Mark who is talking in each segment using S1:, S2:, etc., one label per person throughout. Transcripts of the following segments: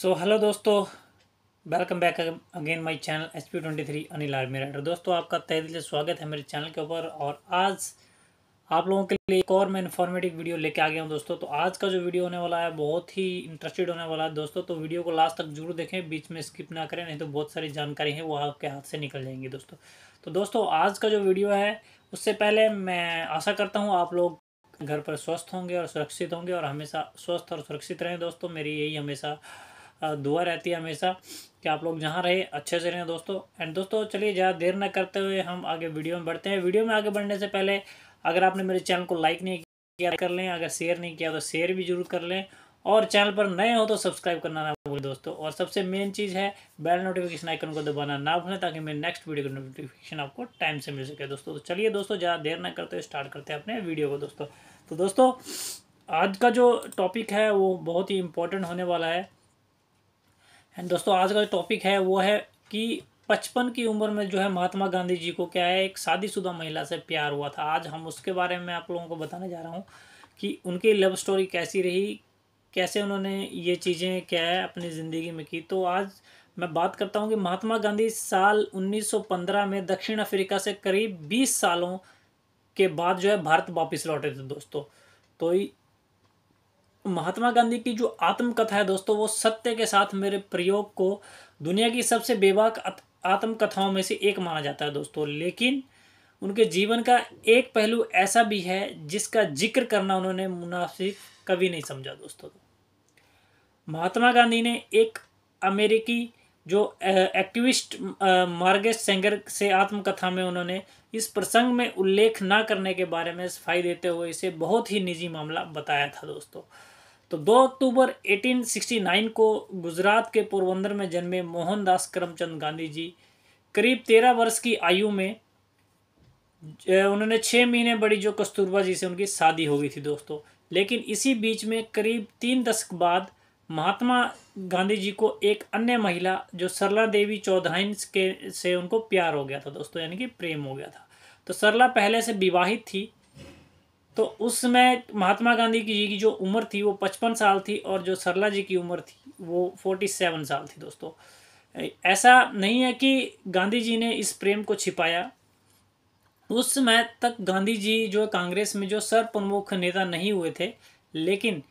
S1: सो hello दोस्तों welcome back again my channel H P twenty three Anil army rider दोस्तों आपका तय दिल से स्वागत है मेरे चैनल के ऊपर और आज आप लोगों के लिए एक और मैं इन्फॉर्मेटिव वीडियो लेके आ गया हूँ दोस्तों तो आज का जो वीडियो होने वाला है बहुत ही इंटरेस्टेड होने वाला है दोस्तों तो वीडियो को लास्ट तक जरूर देखें बीच में स्किप ना करें नहीं तो बहुत सारी जानकारी है वो आपके हाथ से निकल जाएंगी दोस्तों तो दोस्तों आज का जो वीडियो है उससे पहले मैं आशा करता हूँ आप लोग घर पर स्वस्थ होंगे और सुरक्षित होंगे और हमेशा स्वस्थ और सुरक्षित रहें दोस्तों मेरी यही हमेशा दुआ रहती है हमेशा कि आप लोग जहाँ रहे अच्छे से रहें दोस्तों एंड दोस्तों चलिए ज़्यादा देर न करते हुए हम आगे वीडियो में बढ़ते हैं वीडियो में आगे बढ़ने से पहले अगर आपने मेरे चैनल को लाइक नहीं किया तो कर लें अगर शेयर नहीं किया तो शेयर भी जरूर कर लें और चैनल पर नए हो तो सब्सक्राइब करना ना भूलें दोस्तों और सबसे मेन चीज़ है बेल नोटिफिकेशन आइकन को दबाना ना भूलें ताकि मेरे नेक्स्ट वीडियो का नोटिफिकेशन आपको टाइम से मिल सके दोस्तों तो चलिए दोस्तों ज़्यादा देर ना करते हुए स्टार्ट करते हैं अपने वीडियो को दोस्तों तो दोस्तों आज का जो टॉपिक है वो बहुत ही इम्पोर्टेंट होने वाला है एंड दोस्तों आज का जो टॉपिक है वो है कि पचपन की उम्र में जो है महात्मा गांधी जी को क्या है एक शादीशुदा महिला से प्यार हुआ था आज हम उसके बारे में आप लोगों को बताने जा रहा हूँ कि उनकी लव स्टोरी कैसी रही कैसे उन्होंने ये चीज़ें क्या है अपनी ज़िंदगी में की तो आज मैं बात करता हूँ कि महात्मा गांधी साल 1915 में दक्षिण अफ्रीका से करीब 20 सालों के बाद जो है भारत वापस लौटे थे दोस्तों तो महात्मा गांधी की जो आत्मकथा है दोस्तों वो सत्य के साथ मेरे प्रयोग को दुनिया की सबसे बेबाक आत्मकथाओं में से एक माना जाता है दोस्तों लेकिन उनके जीवन का एक पहलू ऐसा भी है जिसका जिक्र करना उन्होंने मुनासिब कभी नहीं समझा दोस्तों महात्मा गांधी ने एक अमेरिकी जो एक्टिविस्ट मार्गेश सेंगर से आत्मकथा में उन्होंने इस प्रसंग में उल्लेख ना करने के बारे में सफाई देते हुए इसे बहुत ही निजी मामला बताया था दोस्तों तो 2 अक्टूबर 1869 को गुजरात के पोरबंदर में जन्मे मोहनदास करमचंद गांधी जी करीब तेरह वर्ष की आयु में उन्होंने छः महीने बड़ी जो कस्तूरबा जी से उनकी शादी हो गई थी दोस्तों लेकिन इसी बीच में करीब तीन दशक बाद महात्मा गांधी जी को एक अन्य महिला जो सरला देवी चौधरी के से उनको प्यार हो गया था दोस्तों यानी कि प्रेम हो गया था तो सरला पहले से विवाहित थी तो उस समय महात्मा गांधी की जी की जो उम्र थी वो पचपन साल थी और जो सरला जी की उम्र थी वो फोर्टी सेवन साल थी दोस्तों ऐसा नहीं है कि गांधी जी ने इस प्रेम को छिपाया उस समय तक गांधी जी जो कांग्रेस में जो सर्वप्रमुख नेता नहीं हुए थे लेकिन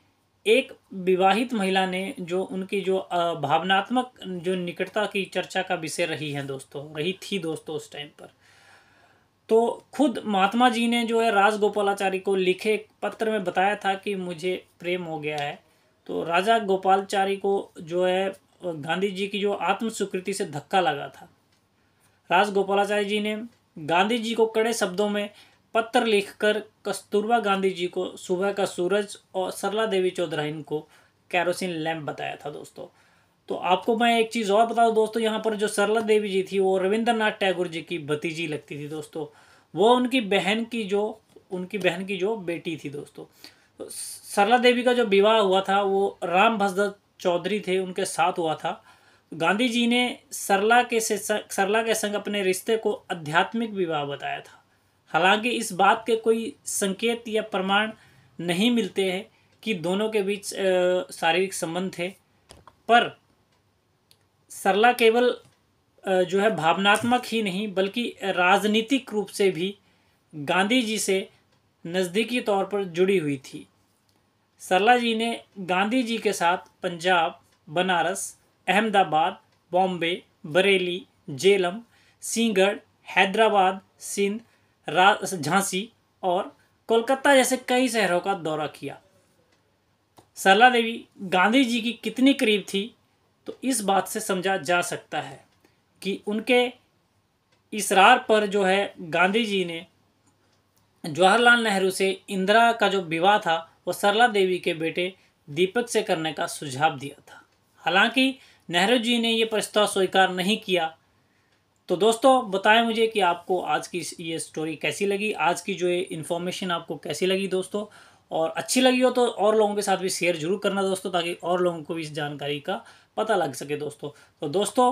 S1: एक विवाहित महिला ने जो उनकी जो भावनात्मक जो निकटता की चर्चा का विषय रही है दोस्तों रही थी दोस्तों उस टाइम पर तो खुद महात्मा जी ने जो है राजगोपालाचारी को लिखे पत्र में बताया था कि मुझे प्रेम हो गया है तो राजा गोपालचारी को जो है गांधी जी की जो आत्म स्वीकृति से धक्का लगा था राजगोपालाचारी जी ने गांधी जी को कड़े शब्दों में पत्र लिखकर कस्तूरबा गांधी जी को सुबह का सूरज और सरला देवी चौधराइन को कैरोसिन लैंप बताया था दोस्तों तो आपको मैं एक चीज़ और बता दूँ दोस्तों यहाँ पर जो सरला देवी जी थी वो रविंद्रनाथ टैगोर जी की भतीजी लगती थी दोस्तों वो उनकी बहन की जो उनकी बहन की जो बेटी थी दोस्तों तो सरला देवी का जो विवाह हुआ था वो राम भसदत्त चौधरी थे उनके साथ हुआ था गांधी जी ने सरला के से सरला के संग अपने रिश्ते को आध्यात्मिक विवाह बताया था हालांकि इस बात के कोई संकेत या प्रमाण नहीं मिलते हैं कि दोनों के बीच शारीरिक संबंध थे पर सरला केवल जो है भावनात्मक ही नहीं बल्कि राजनीतिक रूप से भी गांधी जी से नज़दीकी तौर पर जुड़ी हुई थी सरला जी ने गांधी जी के साथ पंजाब बनारस अहमदाबाद बॉम्बे बरेली जेलम सिंहगढ़ हैदराबाद सिंध झांसी और कोलकाता जैसे कई शहरों का दौरा किया सरला देवी गांधी जी की कितनी करीब थी तो इस बात से समझा जा सकता है कि उनके इसरार पर जो है गांधी जी ने जवाहरलाल नेहरू से इंदिरा का जो विवाह था वह सरला देवी के बेटे दीपक से करने का सुझाव दिया था हालांकि नेहरू जी ने ये प्रस्ताव स्वीकार नहीं किया तो दोस्तों बताएं मुझे कि आपको आज की ये स्टोरी कैसी लगी आज की जो ये इन्फॉर्मेशन आपको कैसी लगी दोस्तों और अच्छी लगी हो तो और लोगों के साथ भी शेयर जरूर करना दोस्तों ताकि और लोगों को भी इस जानकारी का पता लग सके दोस्तों तो दोस्तों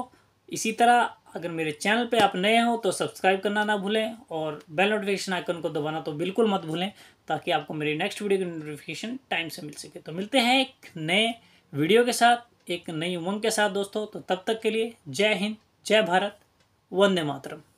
S1: इसी तरह अगर मेरे चैनल पे आप नए हो तो सब्सक्राइब करना ना भूलें और बेल नोटिफिकेशन आइकन को दबाना तो बिल्कुल मत भूलें ताकि आपको मेरी नेक्स्ट वीडियो की नोटिफिकेशन टाइम से मिल सके तो मिलते हैं एक नए वीडियो के साथ एक नई उमंग के साथ दोस्तों तो तब तक के लिए जय हिंद जय भारत वंदे मातरम